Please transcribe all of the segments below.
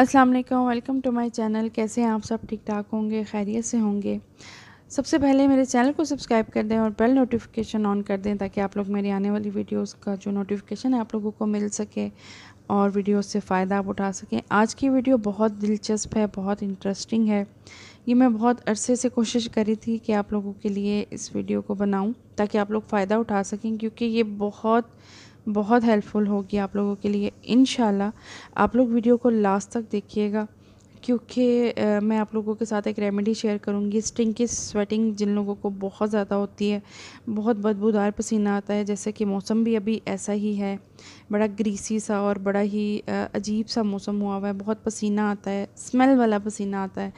अस्सलाम वालेकुम welcome to my channel कैसे हैं आप सब ठीक ठाक होंगे खैरियत से होंगे सबसे पहले मेरे चैनल को सब्सक्राइब कर दें और बेल नोटिफिकेशन ऑन कर दें ताकि आप लोग मेरी आने वाली वीडियोस का जो नोटिफिकेशन है आप लोगों को मिल सके और वीडियो से फ़ायदा आप उठा सकें आज की वीडियो बहुत दिलचस्प है बहुत इंटरेस्टिंग है ये मैं बहुत अरसे से कोशिश करी थी कि आप लोगों के लिए इस वीडियो को बनाऊँ ताकि आप लोग फ़ायदा उठा सकें क्योंकि ये बहुत बहुत हेल्पफुल होगी आप लोगों के लिए इन आप लोग वीडियो को लास्ट तक देखिएगा क्योंकि मैं आप लोगों के साथ एक रेमेडी शेयर करूँगी स्टिंग की स्वेटिंग जिन लोगों को बहुत ज़्यादा होती है बहुत बदबूदार पसीना आता है जैसे कि मौसम भी अभी ऐसा ही है बड़ा ग्रीसी सा और बड़ा ही अजीब सा मौसम हुआ हुआ है बहुत पसीना आता है स्मेल वाला पसीना आता है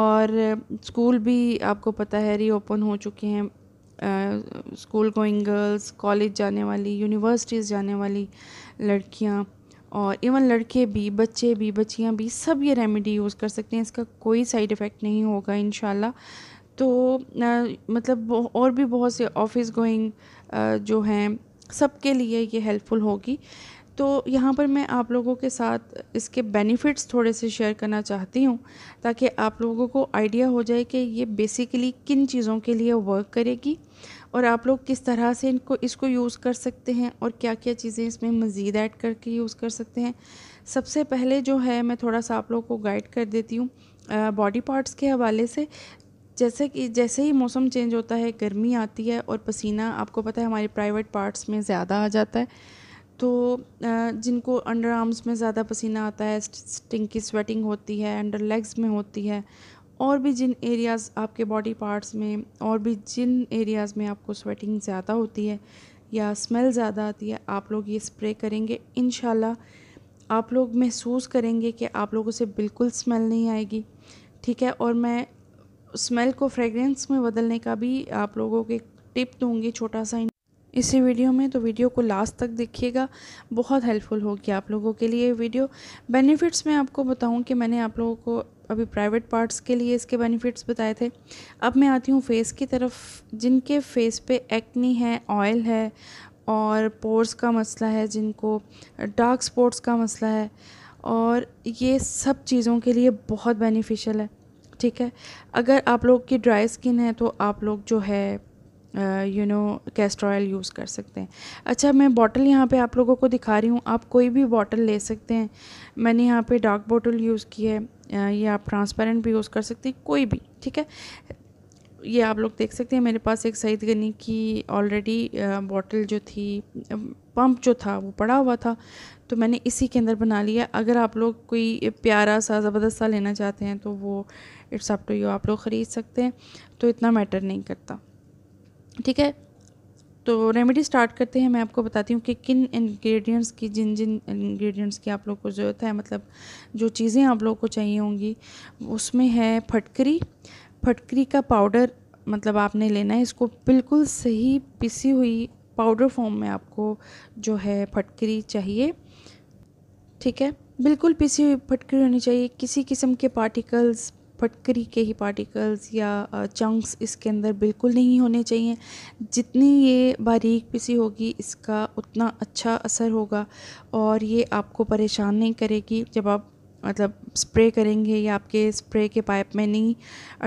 और स्कूल भी आपको पता है रीओपन हो चुके हैं स्कूल गोइंग गर्ल्स कॉलेज जाने वाली यूनिवर्सिटीज़ जाने वाली लड़कियाँ और इवन लड़के भी बच्चे भी बच्चियाँ भी सब ये रेमेडी यूज़ कर सकते हैं इसका कोई साइड इफ़ेक्ट नहीं होगा इन तो मतलब और भी बहुत से ऑफिस गोइंग जो हैं सबके लिए ये हेल्पफुल होगी तो यहाँ पर मैं आप लोगों के साथ इसके बेनिफिट्स थोड़े से शेयर करना चाहती हूँ ताकि आप लोगों को आइडिया हो जाए कि ये बेसिकली किन चीज़ों के लिए वर्क करेगी और आप लोग किस तरह से इनको इसको यूज़ कर सकते हैं और क्या क्या चीज़ें इसमें मज़ीद ऐड करके यूज़ कर सकते हैं सबसे पहले जो है मैं थोड़ा सा आप लोगों को गाइड कर देती हूँ बॉडी पार्ट्स के हवाले से जैसे कि जैसे ही मौसम चेंज होता है गर्मी आती है और पसीना आपको पता है हमारे प्राइवेट पार्ट्स में ज़्यादा आ जाता है तो जिनको अंडर आर्म्स में ज़्यादा पसीना आता है स्टिंग की स्वेटिंग होती है अंडर लेग्स में होती है और भी जिन एरियाज़ आपके बॉडी पार्ट्स में और भी जिन एरियाज़ में आपको स्वेटिंग ज़्यादा होती है या स्मेल ज़्यादा आती है आप लोग ये स्प्रे करेंगे इन आप लोग महसूस करेंगे कि आप लोगों से बिल्कुल स्मेल नहीं आएगी ठीक है और मैं स्मेल को फ्रेगरेंस में बदलने का भी आप लोगों को एक टिप दूँगी छोटा सा इसी वीडियो में तो वीडियो को लास्ट तक देखिएगा बहुत हेल्पफुल होगी आप लोगों के लिए वीडियो बेनिफिट्स मैं आपको बताऊं कि मैंने आप लोगों को अभी प्राइवेट पार्ट्स के लिए इसके बेनिफिट्स बताए थे अब मैं आती हूँ फेस की तरफ जिनके फेस पे एक्नी है ऑयल है और पोर्स का मसला है जिनको डार्क स्पॉट्स का मसला है और ये सब चीज़ों के लिए बहुत बेनिफिशियल है ठीक है अगर आप लोग की ड्राई स्किन है तो आप लोग जो है you know castor oil use कर सकते हैं अच्छा मैं बॉटल यहाँ पे आप लोगों को दिखा रही हूँ आप कोई भी बॉटल ले सकते हैं मैंने यहाँ पे डार्क बॉटल यूज़ की है ये आप ट्रांसपेरेंट भी यूज़ कर सकते हैं कोई भी ठीक है ये आप लोग देख सकते हैं मेरे पास एक सईद गनी की ऑलरेडी बॉटल जो थी पंप जो था वो पड़ा हुआ था तो मैंने इसी के अंदर बना लिया अगर आप लोग कोई प्यारा सा ज़बरदस्त सा लेना चाहते हैं तो वो इट्स अप टू यू आप लोग ख़रीद सकते हैं तो इतना मैटर नहीं करता ठीक है तो रेमेडी स्टार्ट करते हैं मैं आपको बताती हूँ कि किन इंग्रेडिएंट्स की जिन जिन इंग्रेडिएंट्स की आप लोग को ज़रूरत है मतलब जो चीज़ें आप लोग को चाहिए होंगी उसमें है फटकरी फटकरी का पाउडर मतलब आपने लेना है इसको बिल्कुल सही पिसी हुई पाउडर फॉर्म में आपको जो है फटकरी चाहिए ठीक है बिल्कुल पिसी हुई फटकरी होनी चाहिए किसी किस्म के पार्टिकल्स फटकरी के ही पार्टिकल्स या चंक्स इसके अंदर बिल्कुल नहीं होने चाहिए जितनी ये बारीक पिसी होगी इसका उतना अच्छा असर होगा और ये आपको परेशान नहीं करेगी जब आप मतलब स्प्रे करेंगे या आपके स्प्रे के पाइप में नहीं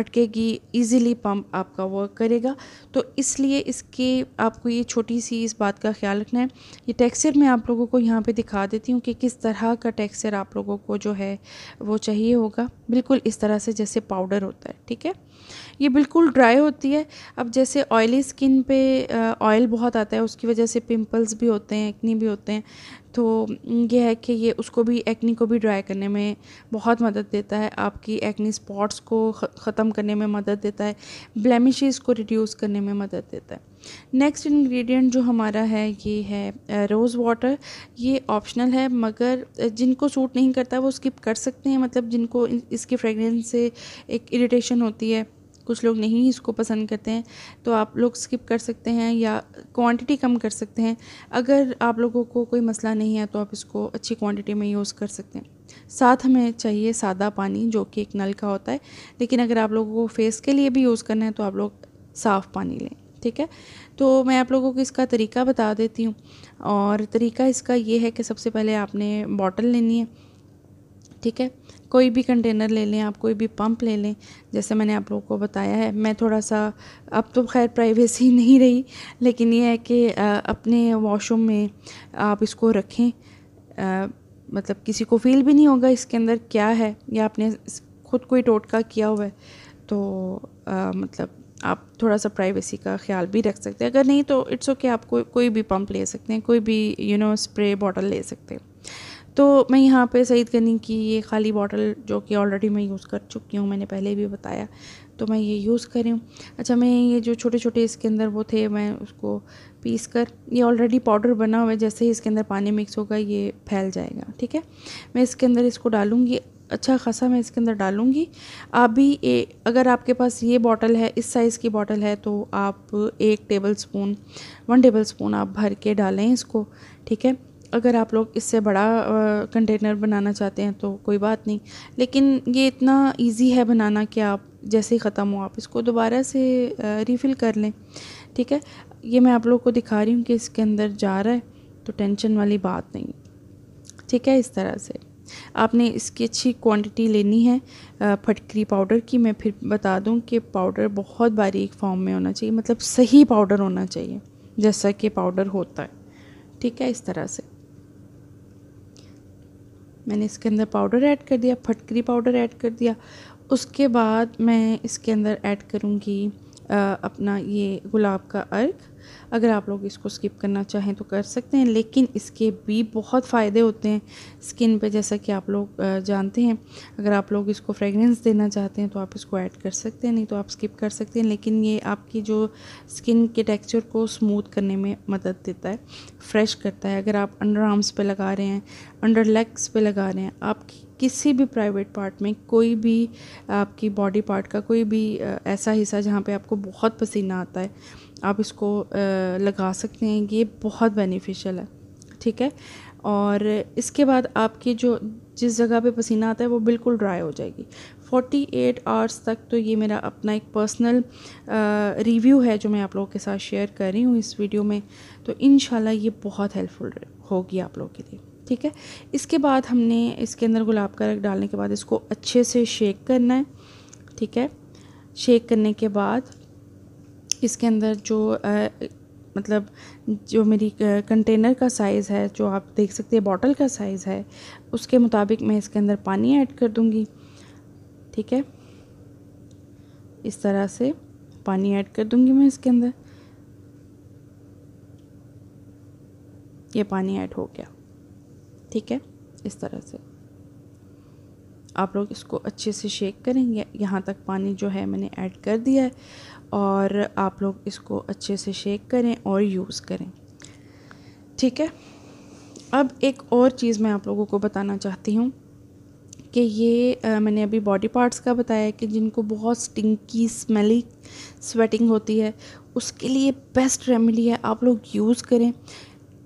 अटकेगी इजीली पंप आपका वर्क करेगा तो इसलिए इसके आपको ये छोटी सी इस बात का ख्याल रखना है ये टेक्सचर मैं आप लोगों को यहाँ पे दिखा देती हूँ कि किस तरह का टेक्सचर आप लोगों को जो है वो चाहिए होगा बिल्कुल इस तरह से जैसे पाउडर होता है ठीक है ये बिल्कुल ड्राई होती है अब जैसे ऑयली स्किन पे ऑयल बहुत आता है उसकी वजह से पिंपल्स भी होते हैं एक्नी भी होते हैं तो ये है कि ये उसको भी एक्नी को भी ड्राई करने में बहुत मदद देता है आपकी एक्नी स्पॉट्स को ख़त्म करने में मदद देता है ब्लैमिश को रिड्यूस करने में मदद देता है नेक्स्ट इंग्रेडिएंट जो हमारा है ये है रोज़ वाटर ये ऑप्शनल है मगर जिनको सूट नहीं करता वो स्किप कर सकते हैं मतलब जिनको इसकी फ्रेगरेंस से एक इरिटेशन होती है कुछ लोग नहीं इसको पसंद करते हैं तो आप लोग स्किप कर सकते हैं या क्वांटिटी कम कर सकते हैं अगर आप लोगों को कोई मसला नहीं है तो आप इसको अच्छी क्वांटिटी में यूज़ कर सकते हैं साथ हमें चाहिए सादा पानी जो कि एक नल का होता है लेकिन अगर आप लोगों को फेस के लिए भी यूज़ करना है तो आप लोग साफ़ पानी लें ठीक है तो मैं आप लोगों को इसका तरीका बता देती हूँ और तरीका इसका ये है कि सबसे पहले आपने बॉटल लेनी है ठीक है कोई भी कंटेनर ले लें आप कोई भी पंप ले लें जैसे मैंने आप लोगों को बताया है मैं थोड़ा सा अब तो खैर प्राइवेसी नहीं रही लेकिन ये है कि अपने वॉशरूम में आप इसको रखें आ, मतलब किसी को फील भी नहीं होगा इसके अंदर क्या है या आपने खुद कोई टोटका किया हुआ है तो आ, मतलब आप थोड़ा सा प्राइवेसी का ख्याल भी रख सकते हैं अगर नहीं तो इट्स ओके okay, आप को, कोई भी पंप ले सकते हैं कोई भी यू नो स्प्रे बॉटल ले सकते हैं तो मैं यहाँ पे सईद गनी की ये खाली बॉटल जो कि ऑलरेडी मैं यूज़ कर चुकी हूँ मैंने पहले भी बताया तो मैं ये यूज़ कर रही हूँ अच्छा मैं ये जो छोटे छोटे इसके अंदर वो थे मैं उसको पीस कर ये ऑलरेडी पाउडर बना हुआ है जैसे ही इसके अंदर पानी मिक्स होगा ये फैल जाएगा ठीक है मैं इसके अंदर इसको डालूँगी अच्छा खासा मैं इसके अंदर डालूँगी आप भी ए, अगर आपके पास ये बॉटल है इस साइज़ की बॉटल है तो आप एक tablespoon one tablespoon आप भर के डालें इसको ठीक है अगर आप लोग इससे बड़ा कंटेनर बनाना चाहते हैं तो कोई बात नहीं लेकिन ये इतना इजी है बनाना कि आप जैसे ही ख़त्म हो आप इसको दोबारा से रिफ़िल कर लें ठीक है ये मैं आप लोग को दिखा रही हूँ कि इसके अंदर जा रहा है तो टेंशन वाली बात नहीं ठीक है इस तरह से आपने इसकी अच्छी क्वांटिटी लेनी है फटकरी पाउडर की मैं फिर बता दूं कि पाउडर बहुत बारीक फॉर्म में होना चाहिए मतलब सही पाउडर होना चाहिए जैसा कि पाउडर होता है ठीक है इस तरह से मैंने इसके अंदर पाउडर ऐड कर दिया फटकरी पाउडर ऐड कर दिया उसके बाद मैं इसके अंदर ऐड करूँगी अपना ये गुलाब का अर्क अगर आप लोग इसको स्किप करना चाहें तो कर सकते हैं लेकिन इसके भी बहुत फ़ायदे होते हैं स्किन पे जैसा कि आप लोग जानते हैं अगर आप लोग इसको फ्रेगरेंस देना चाहते हैं तो आप इसको ऐड कर सकते हैं नहीं तो आप स्किप कर सकते हैं लेकिन ये आपकी जो स्किन के टेक्स्चर को स्मूथ करने में मदद देता है फ्रेश करता है अगर आप अंडर आर्म्स पर लगा रहे हैं अंडर लेग्स पर लगा रहे हैं आपकी किसी भी प्राइवेट पार्ट में कोई भी आपकी बॉडी पार्ट का कोई भी ऐसा हिस्सा जहाँ पे आपको बहुत पसीना आता है आप इसको लगा सकते हैं ये बहुत बेनिफिशियल है ठीक है और इसके बाद आपकी जो जिस जगह पे पसीना आता है वो बिल्कुल ड्राई हो जाएगी 48 आवर्स तक तो ये मेरा अपना एक पर्सनल रिव्यू है जो मैं आप लोगों के साथ शेयर कर रही हूँ इस वीडियो में तो इन ये बहुत हेल्पफुल होगी आप लोगों के लिए ठीक है इसके बाद हमने इसके अंदर गुलाब का रंग डालने के बाद इसको अच्छे से शेक करना है ठीक है शेक करने के बाद इसके अंदर जो आ, मतलब जो मेरी कंटेनर का साइज़ है जो आप देख सकते हैं बॉटल का साइज़ है उसके मुताबिक मैं इसके अंदर पानी ऐड कर दूँगी ठीक है इस तरह से पानी ऐड कर दूँगी मैं इसके अंदर ये पानी ऐड हो गया ठीक है इस तरह से आप लोग इसको अच्छे से शेक करेंगे यहाँ तक पानी जो है मैंने ऐड कर दिया है और आप लोग इसको अच्छे से शेक करें और यूज़ करें ठीक है अब एक और चीज़ मैं आप लोगों को बताना चाहती हूँ कि ये आ, मैंने अभी बॉडी पार्ट्स का बताया कि जिनको बहुत स्टिंकी स्मेली स्वेटिंग होती है उसके लिए बेस्ट रेमेडी है आप लोग यूज़ करें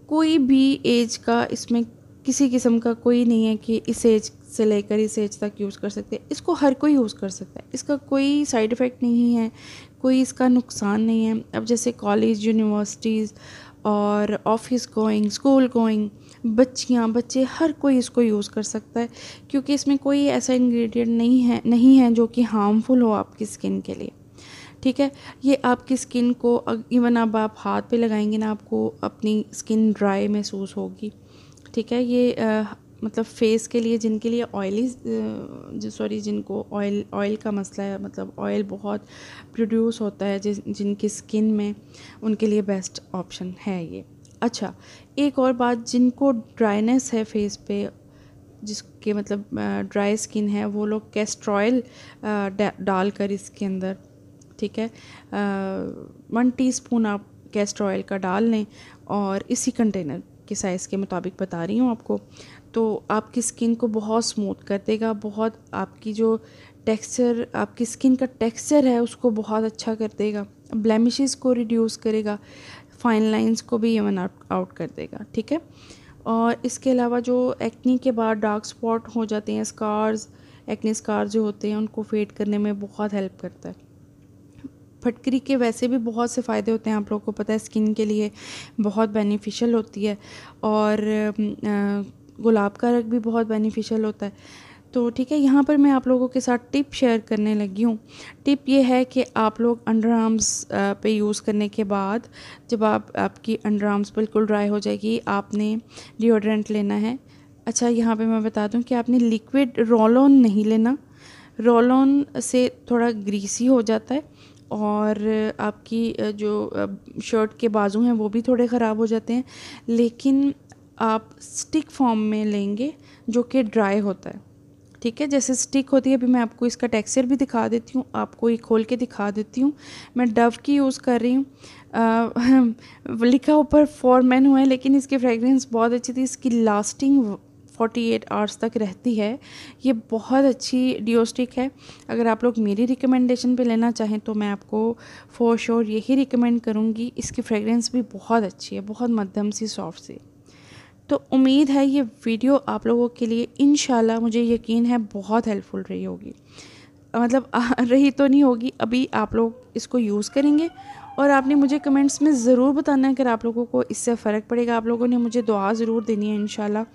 कोई भी एज का इसमें किसी किस्म का कोई नहीं है कि इस एज से लेकर इस एज तक यूज़ कर सकते हैं इसको हर कोई यूज़ कर सकता है इसका कोई साइड इफ़ेक्ट नहीं है कोई इसका नुकसान नहीं है अब जैसे कॉलेज यूनिवर्सिटीज़ और ऑफिस गोइंग स्कूल गोइंग बच्चियाँ बच्चे हर कोई इसको यूज़ कर सकता है क्योंकि इसमें कोई ऐसा इंग्रेडिएंट नहीं है नहीं है जो कि हार्मफुल हो आपकी स्किन के लिए ठीक है ये आपकी स्किन को इवन अब आप हाथ पे लगाएंगे ना आपको अपनी स्किन ड्राई महसूस होगी ठीक है ये आ, मतलब फेस के लिए जिनके लिए ऑयली सॉरी जिनको ऑयल ऑयल का मसला है मतलब ऑयल बहुत प्रोड्यूस होता है जिस जिनकी स्किन में उनके लिए बेस्ट ऑप्शन है ये अच्छा एक और बात जिनको ड्राइनेस है फेस पे जिसके मतलब ड्राई स्किन है वो लोग कैस्ट्रॉयल डालकर इसके अंदर ठीक है वन टीस्पून आप कैस्ट्रॉयल का डाल लें और इसी कंटेनर के साइज़ के मुताबिक बता रही हूँ आपको तो आपकी स्किन को बहुत स्मूथ कर देगा बहुत आपकी जो टेक्सचर आपकी स्किन का टेक्सचर है उसको बहुत अच्छा कर देगा ब्लैमिशेस को रिड्यूस करेगा फाइन लाइंस को भी इवन आउट कर देगा ठीक है और इसके अलावा जो एक्नी के बाद डार्क स्पॉट हो जाते हैं स्कार्स एक्नी स्कार्स जो होते हैं उनको फेड करने में बहुत हेल्प करता है फटकरी के वैसे भी बहुत से फ़ायदे होते हैं आप लोगों को पता है स्किन के लिए बहुत बेनिफिशियल होती है और गुलाब का रंग भी बहुत बेनिफिशियल होता है तो ठीक है यहाँ पर मैं आप लोगों के साथ टिप शेयर करने लगी हूँ टिप ये है कि आप लोग अंडर आर्म्स पे यूज़ करने के बाद जब आप आपकी अंडर आर्म्स बिल्कुल ड्राई हो जाएगी आपने डिओड्रेंट लेना है अच्छा यहाँ पे मैं बता दूँ कि आपने लिक्विड रोल ऑन नहीं लेना रोल ऑन से थोड़ा ग्रीसी हो जाता है और आपकी जो शर्ट के बाजू हैं वो भी थोड़े ख़राब हो जाते हैं लेकिन आप स्टिक फॉर्म में लेंगे जो कि ड्राई होता है ठीक है जैसे स्टिक होती है अभी मैं आपको इसका टेक्सचर भी दिखा देती हूँ आपको ये खोल के दिखा देती हूँ मैं डव की यूज़ कर रही हूँ लिखा ऊपर फॉर मैन हुआ है लेकिन इसकी फ्रेगरेंस बहुत अच्छी थी इसकी लास्टिंग 48 आवर्स तक रहती है ये बहुत अच्छी डिओ स्टिक है अगर आप लोग मेरी रिकमेंडेशन पे लेना चाहें तो मैं आपको फोर श्योर यही रिकमेंड करूँगी इसकी फ्रेगरेंस भी बहुत अच्छी है बहुत मध्यम सी सॉफ्ट सी तो उम्मीद है ये वीडियो आप लोगों के लिए इन मुझे यकीन है बहुत हेल्पफुल रही होगी मतलब रही तो नहीं होगी अभी आप लोग इसको यूज़ करेंगे और आपने मुझे कमेंट्स में ज़रूर बताना है अगर आप लोगों को इससे फ़र्क पड़ेगा आप लोगों ने मुझे दुआ ज़रूर देनी है इन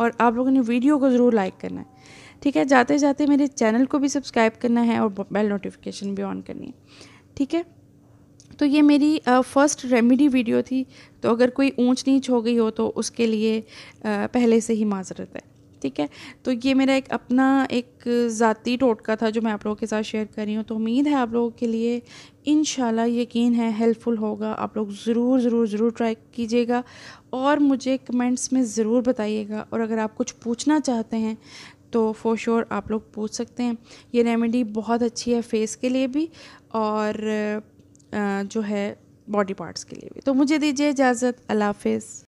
और आप लोगों ने वीडियो को ज़रूर लाइक करना है ठीक है जाते जाते मेरे चैनल को भी सब्सक्राइब करना है और बेल नोटिफिकेशन भी ऑन करनी है ठीक है तो ये मेरी फ़र्स्ट रेमेडी वीडियो थी तो अगर कोई ऊंच नीच हो गई हो तो उसके लिए आ, पहले से ही माजरत है ठीक है तो ये मेरा एक अपना एक ज़ाती टोटका था जो मैं आप लोगों के साथ शेयर कर रही हूँ तो उम्मीद है आप लोगों के लिए इन यकीन है हेल्पफुल होगा आप लोग ज़रूर ज़रूर ज़रूर ट्राई कीजिएगा और मुझे कमेंट्स में ज़रूर बताइएगा और अगर आप कुछ पूछना चाहते हैं तो फॉर श्योर sure आप लोग पूछ सकते हैं ये रेमेडी बहुत अच्छी है फेस के लिए भी और जो है बॉडी पार्ट्स के लिए भी तो मुझे दीजिए इजाज़त अल्लाह